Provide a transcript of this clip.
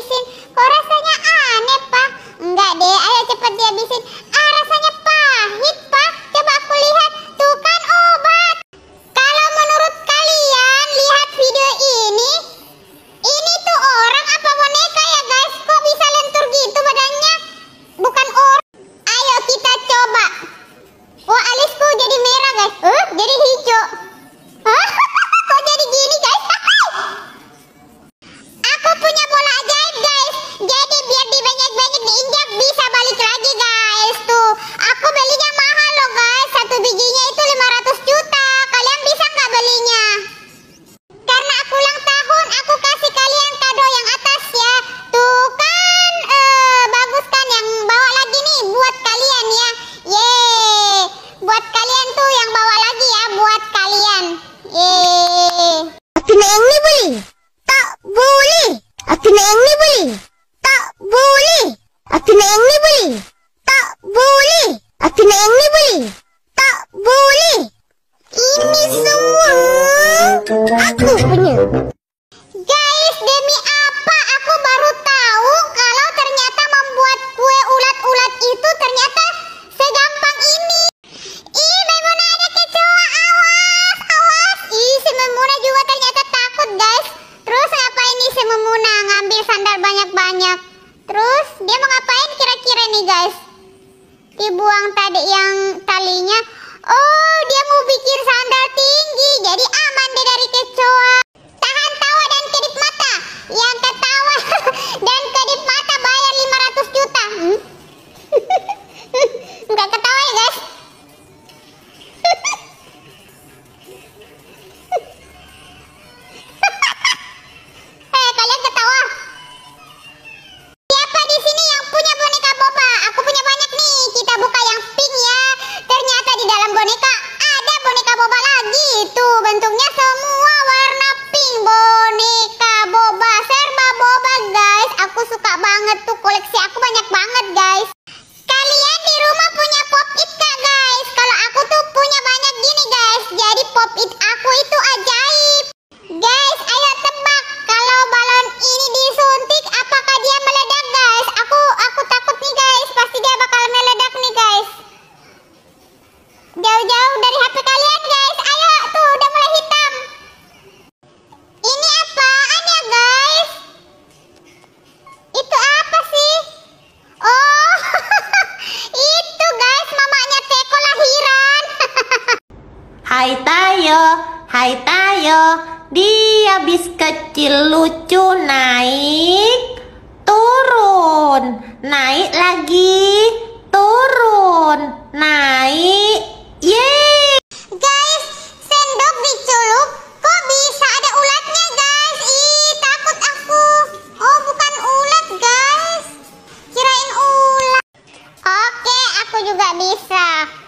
dihabisin kok rasanya aneh pak enggak deh ayo cepet dihabisin ah rasanya pahit pak coba aku lihat tuh kan obat kalau menurut kalian lihat video ini ini tuh orang apa boneka ya guys kok bisa lentur gitu badannya bukan orang ayo kita coba wah alisku jadi merah guys uh, jadi hijau beli sandal banyak-banyak. Terus dia mau ngapain kira-kira nih guys? Dibuang tadi yang talinya. Oh dia mau bikin sandal tinggi jadi aman deh dari kecoa. Tahan tawa dan kedip mata. Yang ketawa dan kedip mata bayar 500 juta. Hmm? Nggak ketawa ya guys? ayo hai tayo, dia bis kecil lucu naik, turun, naik lagi, turun, naik, yeay. Guys, sendok diculuk kok bisa ada ulatnya guys? Ih, takut aku. Oh, bukan ulat guys. Kirain ulat. Oke, aku juga bisa.